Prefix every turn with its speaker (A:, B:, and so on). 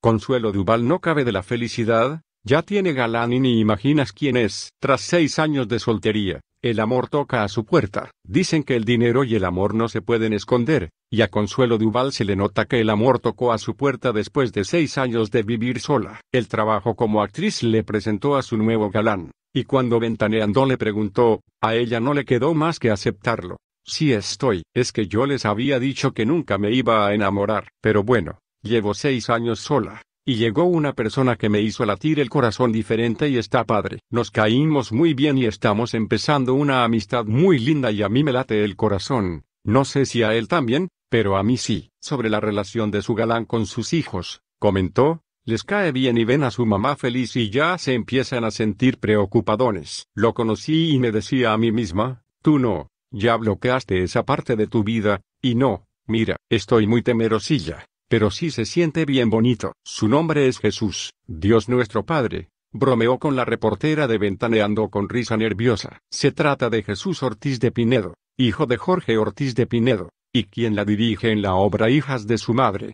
A: Consuelo Duval no cabe de la felicidad, ya tiene galán y ni imaginas quién es. Tras seis años de soltería, el amor toca a su puerta. Dicen que el dinero y el amor no se pueden esconder, y a Consuelo Duval se le nota que el amor tocó a su puerta después de seis años de vivir sola. El trabajo como actriz le presentó a su nuevo galán, y cuando ventaneando le preguntó, a ella no le quedó más que aceptarlo. si estoy, es que yo les había dicho que nunca me iba a enamorar. Pero bueno, Llevo seis años sola. Y llegó una persona que me hizo latir el corazón diferente y está padre. Nos caímos muy bien y estamos empezando una amistad muy linda y a mí me late el corazón. No sé si a él también, pero a mí sí. Sobre la relación de su galán con sus hijos, comentó, les cae bien y ven a su mamá feliz y ya se empiezan a sentir preocupadones. Lo conocí y me decía a mí misma, tú no, ya bloqueaste esa parte de tu vida, y no, mira, estoy muy temerosilla. Pero sí se siente bien bonito. Su nombre es Jesús, Dios nuestro Padre. Bromeó con la reportera de Ventaneando con risa nerviosa. Se trata de Jesús Ortiz de Pinedo, hijo de Jorge Ortiz de Pinedo, y quien la dirige en la obra Hijas de su madre,